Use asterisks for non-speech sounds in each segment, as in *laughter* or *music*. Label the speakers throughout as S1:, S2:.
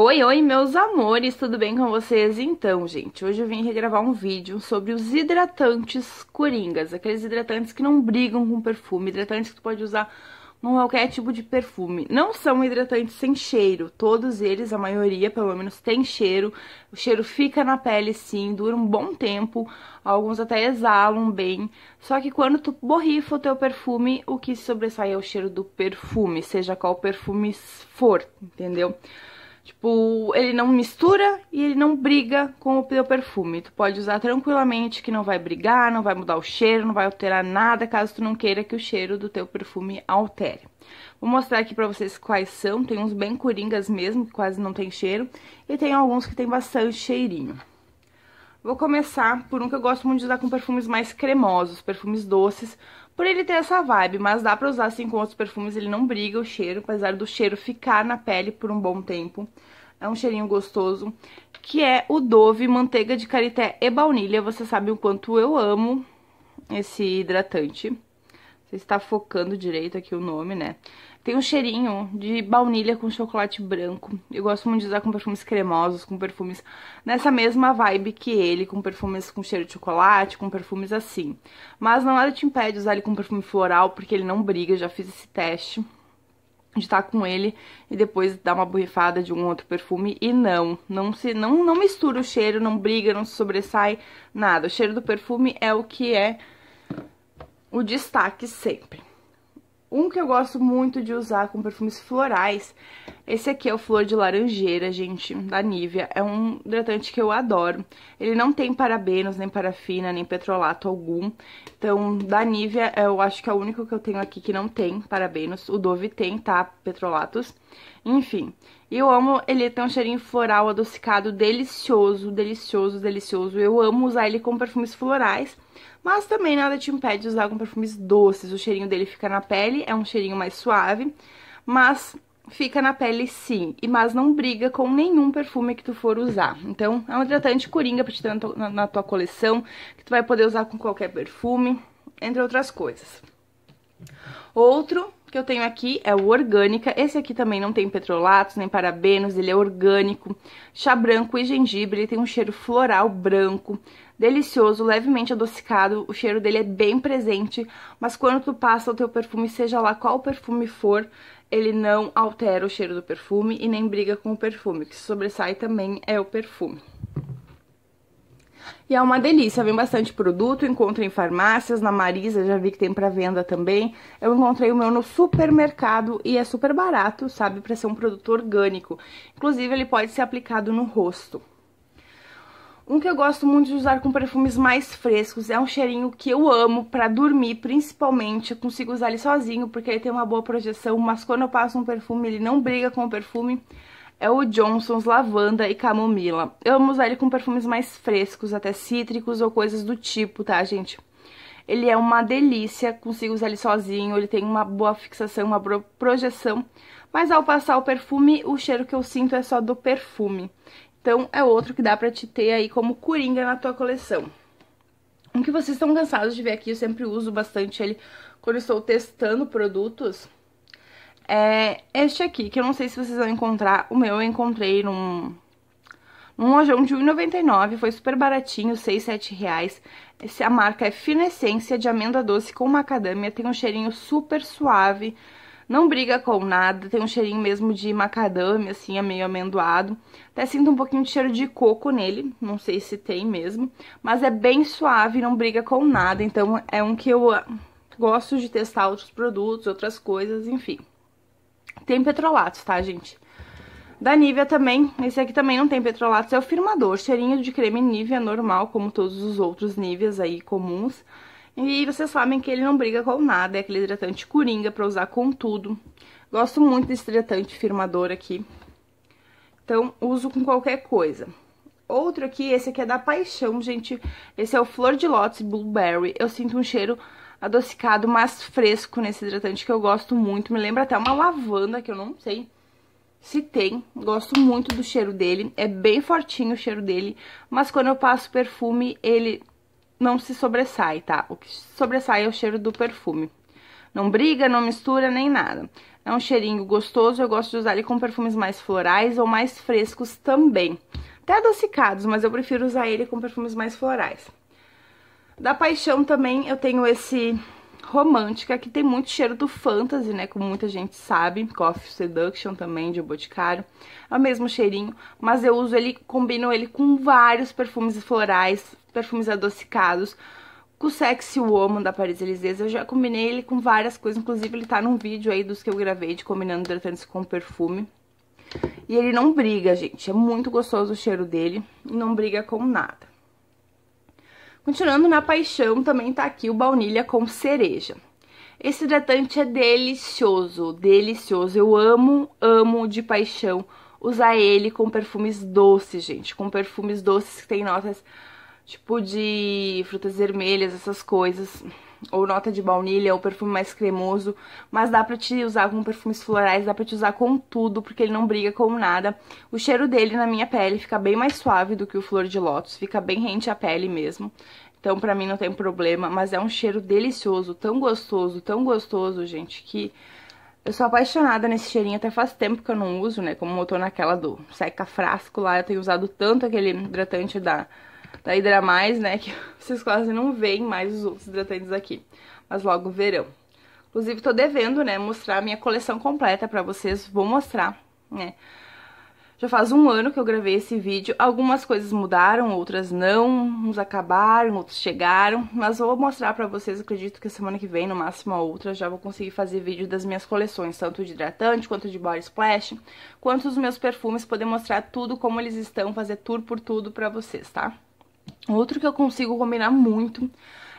S1: Oi, oi, meus amores, tudo bem com vocês? Então, gente, hoje eu vim regravar um vídeo sobre os hidratantes coringas, aqueles hidratantes que não brigam com perfume, hidratantes que tu pode usar com qualquer tipo de perfume. Não são hidratantes sem cheiro, todos eles, a maioria pelo menos, tem cheiro, o cheiro fica na pele sim, dura um bom tempo, alguns até exalam bem, só que quando tu borrifa o teu perfume, o que sobressai é o cheiro do perfume, seja qual perfume for, entendeu? Entendeu? Tipo, ele não mistura e ele não briga com o teu perfume. Tu pode usar tranquilamente que não vai brigar, não vai mudar o cheiro, não vai alterar nada, caso tu não queira que o cheiro do teu perfume altere. Vou mostrar aqui pra vocês quais são. Tem uns bem coringas mesmo, que quase não tem cheiro. E tem alguns que tem bastante cheirinho. Vou começar por um que eu gosto muito de usar com perfumes mais cremosos, perfumes doces, por ele ter essa vibe, mas dá pra usar assim com outros perfumes, ele não briga o cheiro, apesar do cheiro ficar na pele por um bom tempo. É um cheirinho gostoso, que é o Dove Manteiga de Carité e Baunilha. Você sabe o quanto eu amo esse hidratante. Você está focando direito aqui o nome, né? Tem um cheirinho de baunilha com chocolate branco. Eu gosto muito de usar com perfumes cremosos, com perfumes nessa mesma vibe que ele, com perfumes com cheiro de chocolate, com perfumes assim. Mas nada te impede de usar ele com perfume floral, porque ele não briga, já fiz esse teste de estar com ele e depois dar uma borrifada de um outro perfume e não, não se não não mistura o cheiro, não briga, não se sobressai nada. O cheiro do perfume é o que é o destaque sempre. Um que eu gosto muito de usar com perfumes florais, esse aqui é o Flor de Laranjeira, gente, da Nivea. É um hidratante que eu adoro. Ele não tem parabenos, nem parafina, nem petrolato algum. Então, da Nivea, eu acho que é o único que eu tenho aqui que não tem parabenos. O Dove tem, tá? Petrolatos. Enfim, e eu amo, ele tem um cheirinho floral adocicado delicioso, delicioso, delicioso. Eu amo usar ele com perfumes florais, mas também nada te impede de usar com perfumes doces. O cheirinho dele fica na pele, é um cheirinho mais suave, mas fica na pele sim, e mas não briga com nenhum perfume que tu for usar. Então, é um hidratante coringa pra te ter na tua coleção, que tu vai poder usar com qualquer perfume, entre outras coisas. Outro que eu tenho aqui é o Orgânica. Esse aqui também não tem petrolatos, nem parabenos, ele é orgânico. Chá branco e gengibre, ele tem um cheiro floral branco, delicioso, levemente adocicado. O cheiro dele é bem presente, mas quando tu passa o teu perfume, seja lá qual perfume for, ele não altera o cheiro do perfume e nem briga com o perfume. O que sobressai também é o perfume. E é uma delícia, vem bastante produto, encontro em farmácias, na Marisa já vi que tem para venda também. Eu encontrei o meu no supermercado e é super barato, sabe, para ser um produto orgânico. Inclusive ele pode ser aplicado no rosto. Um que eu gosto muito de usar com perfumes mais frescos, é um cheirinho que eu amo para dormir, principalmente, eu consigo usar ele sozinho, porque ele tem uma boa projeção, mas quando eu passo um perfume, ele não briga com o perfume, é o Johnson's Lavanda e Camomila. Eu amo usar ele com perfumes mais frescos, até cítricos ou coisas do tipo, tá, gente? Ele é uma delícia, consigo usar ele sozinho, ele tem uma boa fixação, uma boa projeção, mas ao passar o perfume, o cheiro que eu sinto é só do perfume. Então é outro que dá pra te ter aí como coringa na tua coleção. Um que vocês estão cansados de ver aqui, eu sempre uso bastante ele quando estou testando produtos, é este aqui, que eu não sei se vocês vão encontrar. O meu eu encontrei num, num lojão de R$1,99, foi super baratinho, R$6, 7 reais. Essa, a marca é Finescência de amêndoa doce com macadâmia, tem um cheirinho super suave, não briga com nada, tem um cheirinho mesmo de macadâmia, assim, é meio amendoado. Até sinto um pouquinho de cheiro de coco nele, não sei se tem mesmo, mas é bem suave, não briga com nada, então é um que eu ah, gosto de testar outros produtos, outras coisas, enfim. Tem petrolatos, tá, gente? Da Nivea também, esse aqui também não tem petrolatos, é o firmador, cheirinho de creme Nivea normal, como todos os outros Niveas aí comuns. E vocês sabem que ele não briga com nada, é aquele hidratante coringa pra usar com tudo. Gosto muito desse hidratante firmador aqui, então uso com qualquer coisa. Outro aqui, esse aqui é da Paixão, gente, esse é o Flor de Lótus Blueberry, eu sinto um cheiro adocicado, mas fresco nesse hidratante que eu gosto muito. Me lembra até uma lavanda, que eu não sei se tem. Gosto muito do cheiro dele, é bem fortinho o cheiro dele, mas quando eu passo perfume, ele não se sobressai, tá? O que sobressai é o cheiro do perfume. Não briga, não mistura, nem nada. É um cheirinho gostoso, eu gosto de usar ele com perfumes mais florais ou mais frescos também. Até adocicados, mas eu prefiro usar ele com perfumes mais florais. Da paixão também eu tenho esse romântica, é que tem muito cheiro do fantasy, né? Como muita gente sabe. Coffee Seduction também, de Boticário. É o mesmo cheirinho, mas eu uso ele, combino ele com vários perfumes florais, perfumes adocicados. Com o Sexy Woman da Paris Elysées, eu já combinei ele com várias coisas. Inclusive, ele tá num vídeo aí dos que eu gravei de combinando hidratantes com perfume. E ele não briga, gente. É muito gostoso o cheiro dele e não briga com nada. Continuando na paixão, também tá aqui o baunilha com cereja. Esse hidratante é delicioso, delicioso. Eu amo, amo de paixão usar ele com perfumes doces, gente. Com perfumes doces que tem notas tipo de frutas vermelhas, essas coisas ou nota de baunilha, ou perfume mais cremoso, mas dá pra te usar com perfumes florais, dá pra te usar com tudo, porque ele não briga com nada. O cheiro dele na minha pele fica bem mais suave do que o flor de lótus, fica bem rente à pele mesmo. Então pra mim não tem problema, mas é um cheiro delicioso, tão gostoso, tão gostoso, gente, que... Eu sou apaixonada nesse cheirinho, até faz tempo que eu não uso, né? Como eu tô naquela do seca frasco lá, eu tenho usado tanto aquele hidratante da da Hidra Mais, né, que *laughs* vocês quase não veem mais os outros hidratantes aqui, mas logo verão. Inclusive, tô devendo, né, mostrar a minha coleção completa pra vocês, vou mostrar, né. Já faz um ano que eu gravei esse vídeo, algumas coisas mudaram, outras não, uns acabaram, outros chegaram, mas vou mostrar pra vocês, acredito que semana que vem, no máximo a outra, já vou conseguir fazer vídeo das minhas coleções, tanto de hidratante, quanto de body splash, quanto os meus perfumes, poder mostrar tudo, como eles estão, fazer tour por tudo pra vocês, tá? Outro que eu consigo combinar muito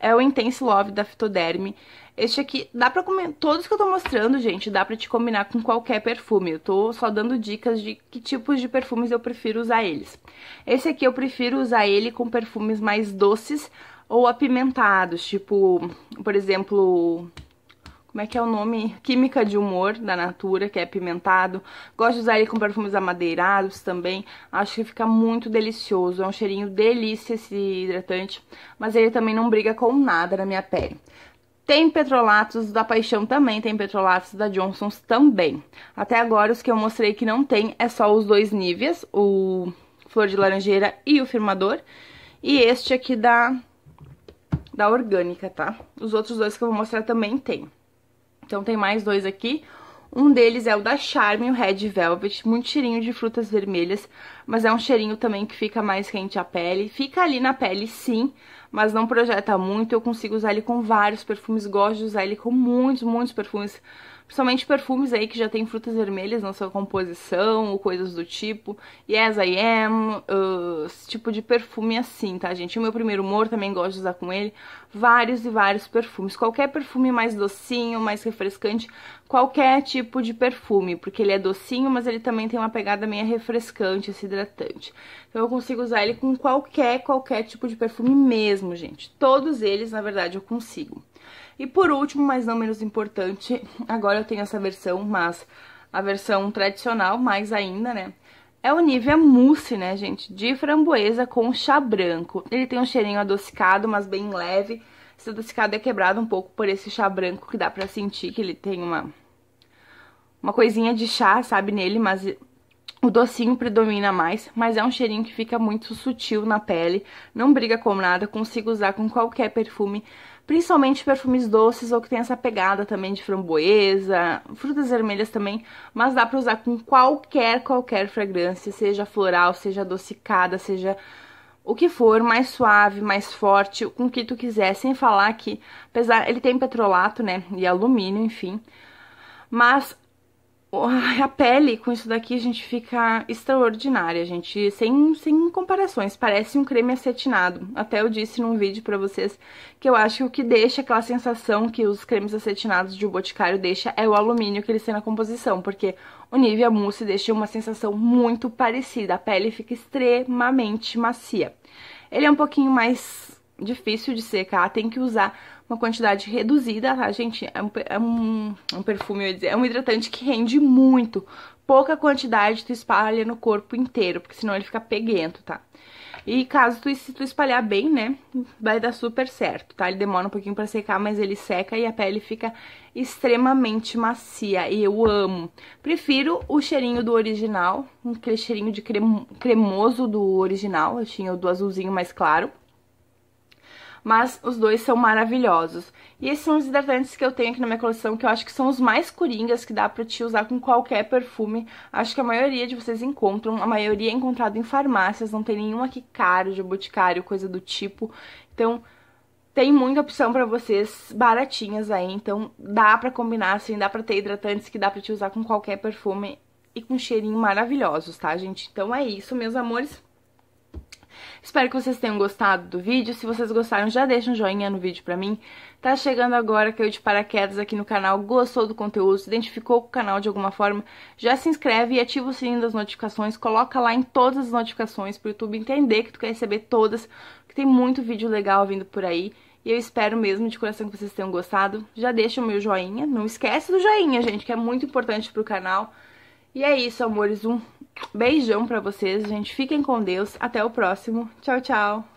S1: é o Intense Love da Fitoderme. Este aqui, dá pra comer... todos que eu tô mostrando, gente, dá pra te combinar com qualquer perfume. Eu tô só dando dicas de que tipos de perfumes eu prefiro usar eles. Esse aqui eu prefiro usar ele com perfumes mais doces ou apimentados, tipo, por exemplo, como é que é o nome? Química de Humor, da Natura, que é pimentado. Gosto de usar ele com perfumes amadeirados também. Acho que fica muito delicioso. É um cheirinho delícia esse hidratante. Mas ele também não briga com nada na minha pele. Tem petrolatos da Paixão também, tem petrolatos da Johnson's também. Até agora, os que eu mostrei que não tem é só os dois níveis, o Flor de Laranjeira e o Firmador. E este aqui da, da Orgânica, tá? Os outros dois que eu vou mostrar também tem. Então tem mais dois aqui. Um deles é o da Charme, o Red Velvet, muito cheirinho de frutas vermelhas, mas é um cheirinho também que fica mais quente à pele. Fica ali na pele, sim, mas não projeta muito. Eu consigo usar ele com vários perfumes, gosto de usar ele com muitos, muitos perfumes. Principalmente perfumes aí que já tem frutas vermelhas na sua composição ou coisas do tipo. Yes, I am, uh, esse tipo de perfume assim, tá, gente? O meu primeiro humor também gosto de usar com ele. Vários e vários perfumes. Qualquer perfume mais docinho, mais refrescante, qualquer tipo de perfume, porque ele é docinho, mas ele também tem uma pegada meio refrescante, esse hidratante. Então eu consigo usar ele com qualquer, qualquer tipo de perfume mesmo, gente. Todos eles, na verdade, eu consigo. E por último, mas não menos importante, *laughs* agora eu tenho essa versão, mas a versão tradicional, mais ainda, né? É o Nivea Mousse, né, gente? De framboesa com chá branco. Ele tem um cheirinho adocicado, mas bem leve. Esse adocicado é quebrado um pouco por esse chá branco que dá pra sentir que ele tem uma uma coisinha de chá, sabe, nele, mas o docinho predomina mais, mas é um cheirinho que fica muito sutil na pele, não briga com nada, consigo usar com qualquer perfume, principalmente perfumes doces ou que tem essa pegada também de framboesa, frutas vermelhas também, mas dá para usar com qualquer, qualquer fragrância, seja floral, seja adocicada, seja o que for, mais suave, mais forte, com o que tu quiser, sem falar que, apesar, ele tem petrolato, né, e alumínio, enfim, mas a pele com isso daqui, a gente fica extraordinária, gente. Sem, sem comparações, parece um creme acetinado. Até eu disse num vídeo pra vocês que eu acho que o que deixa aquela sensação que os cremes acetinados de Boticário deixa é o alumínio que eles têm na composição, porque o Nivea Mousse deixa uma sensação muito parecida. A pele fica extremamente macia. Ele é um pouquinho mais difícil de secar, tem que usar uma quantidade reduzida, tá, gente? É um, é um, é um perfume, eu ia dizer, é um hidratante que rende muito. Pouca quantidade tu espalha no corpo inteiro, porque senão ele fica peguento, tá? E caso tu, se tu espalhar bem, né, vai dar super certo, tá? Ele demora um pouquinho pra secar, mas ele seca e a pele fica extremamente macia e eu amo. Prefiro o cheirinho do original, aquele cheirinho de cremoso do original, eu tinha o do azulzinho mais claro mas os dois são maravilhosos. E esses são os hidratantes que eu tenho aqui na minha coleção, que eu acho que são os mais coringas que dá pra te usar com qualquer perfume. Acho que a maioria de vocês encontram, a maioria é encontrada em farmácias, não tem nenhum aqui caro de boticário, coisa do tipo. Então, tem muita opção para vocês baratinhas aí, então dá para combinar assim, dá para ter hidratantes que dá para te usar com qualquer perfume e com cheirinho maravilhosos, tá, gente? Então é isso, meus amores. Espero que vocês tenham gostado do vídeo. Se vocês gostaram, já deixa um joinha no vídeo pra mim. Tá chegando agora, caiu de paraquedas aqui no canal, gostou do conteúdo, se identificou com o canal de alguma forma, já se inscreve e ativa o sininho das notificações, coloca lá em todas as notificações pro YouTube entender que tu quer receber todas, porque tem muito vídeo legal vindo por aí. E eu espero mesmo de coração que vocês tenham gostado. Já deixa o meu joinha. Não esquece do joinha, gente, que é muito importante pro canal. E é isso, amores. Um Beijão para vocês, gente. Fiquem com Deus. Até o próximo. Tchau, tchau.